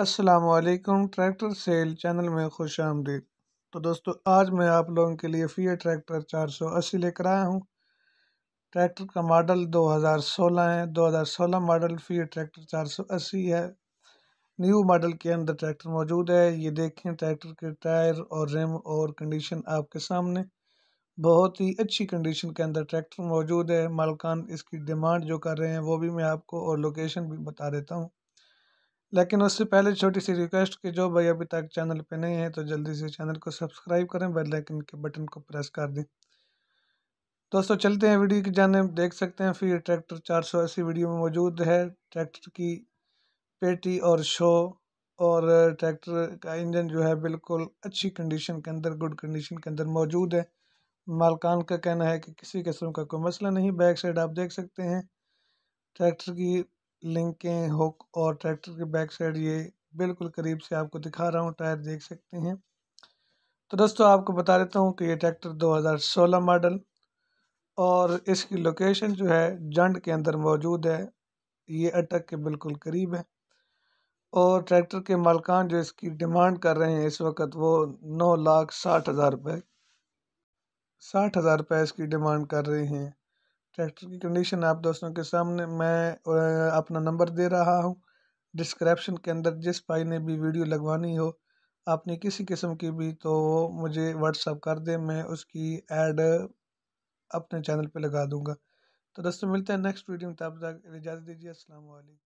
असलकम tractor cell channel में खुश आमदीद तो दोस्तों आज मैं आप लोगों के लिए फीए ट्रैक्टर 480 लेकर आया हूँ ट्रैक्टर का मॉडल 2016 है 2016 मॉडल फीए ट्रैक्टर 480 है न्यू मॉडल के अंदर ट्रैक्टर मौजूद है ये देखें ट्रैक्टर के टायर और रिम और कंडीशन आपके सामने बहुत ही अच्छी कंडीशन के अंदर ट्रैक्टर मौजूद है मालकान इसकी डिमांड जो कर रहे हैं वो भी मैं आपको और लोकेशन भी बता देता हूँ लेकिन उससे पहले छोटी सी रिक्वेस्ट कि जो भाई अभी तक चैनल पे नहीं है तो जल्दी से चैनल को सब्सक्राइब करें बेल आइकन के बटन को प्रेस कर दें दोस्तों चलते हैं वीडियो की जाने देख सकते हैं फिर ट्रैक्टर चार सौ अस्सी वीडियो में मौजूद है ट्रैक्टर की पेटी और शो और ट्रैक्टर का इंजन जो है बिल्कुल अच्छी कंडीशन के अंदर गुड कंडीशन के अंदर मौजूद है मालकान का कहना है कि किसी किस्म का कोई मसला नहीं बैक साइड आप देख सकते हैं ट्रैक्टर की लिंकें हुक और ट्रैक्टर के बैक साइड ये बिल्कुल करीब से आपको दिखा रहा हूँ टायर देख सकते हैं तो दोस्तों आपको बता देता हूँ कि ये ट्रैक्टर 2016 मॉडल और इसकी लोकेशन जो है जंड के अंदर मौजूद है ये अटक के बिल्कुल करीब है और ट्रैक्टर के मालकान जो इसकी डिमांड कर रहे हैं इस वक्त वो नौ लाख साठ हज़ार रुपये साठ हज़ार रुपये इसकी डिमांड कर रहे हैं ट्रैक्टर की कंडीशन आप दोस्तों के सामने मैं अपना नंबर दे रहा हूँ डिस्क्रिप्शन के अंदर जिस भाई ने भी वीडियो लगवानी हो आपने किसी किस्म की भी तो मुझे व्हाट्सअप कर दें मैं उसकी एड अपने चैनल पे लगा दूँगा तो दोस्तों मिलते हैं नेक्स्ट वीडियो में तब तक इजाज़त दीजिए असल